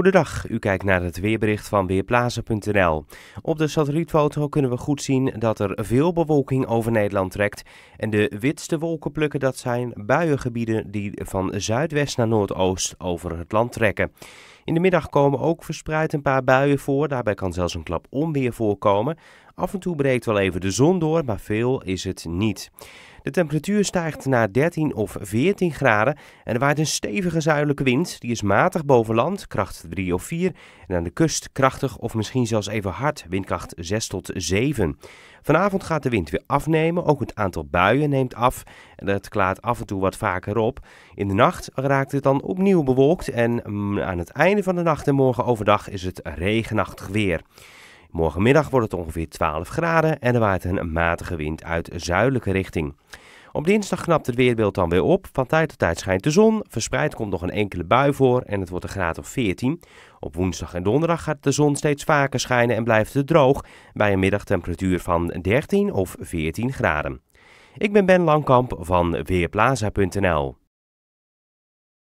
Goedendag, u kijkt naar het weerbericht van Weerplaza.nl. Op de satellietfoto kunnen we goed zien dat er veel bewolking over Nederland trekt. En de witste wolkenplukken dat zijn buiengebieden die van zuidwest naar noordoost over het land trekken. In de middag komen ook verspreid een paar buien voor. Daarbij kan zelfs een klap onweer voorkomen. Af en toe breekt wel even de zon door, maar veel is het niet. De temperatuur stijgt naar 13 of 14 graden en er waait een stevige zuidelijke wind. Die is matig boven land, kracht 3 of 4. En aan de kust krachtig of misschien zelfs even hard, windkracht 6 tot 7. Vanavond gaat de wind weer afnemen, ook het aantal buien neemt af. En dat klaart af en toe wat vaker op. In de nacht raakt het dan opnieuw bewolkt en mm, aan het einde van de nacht en morgen overdag is het regenachtig weer. Morgenmiddag wordt het ongeveer 12 graden en er waait een matige wind uit zuidelijke richting. Op dinsdag knapt het weerbeeld dan weer op. Van tijd tot tijd schijnt de zon. Verspreid komt nog een enkele bui voor en het wordt een graad of 14. Op woensdag en donderdag gaat de zon steeds vaker schijnen en blijft het droog. Bij een middagtemperatuur van 13 of 14 graden. Ik ben Ben Langkamp van Weerplaza.nl.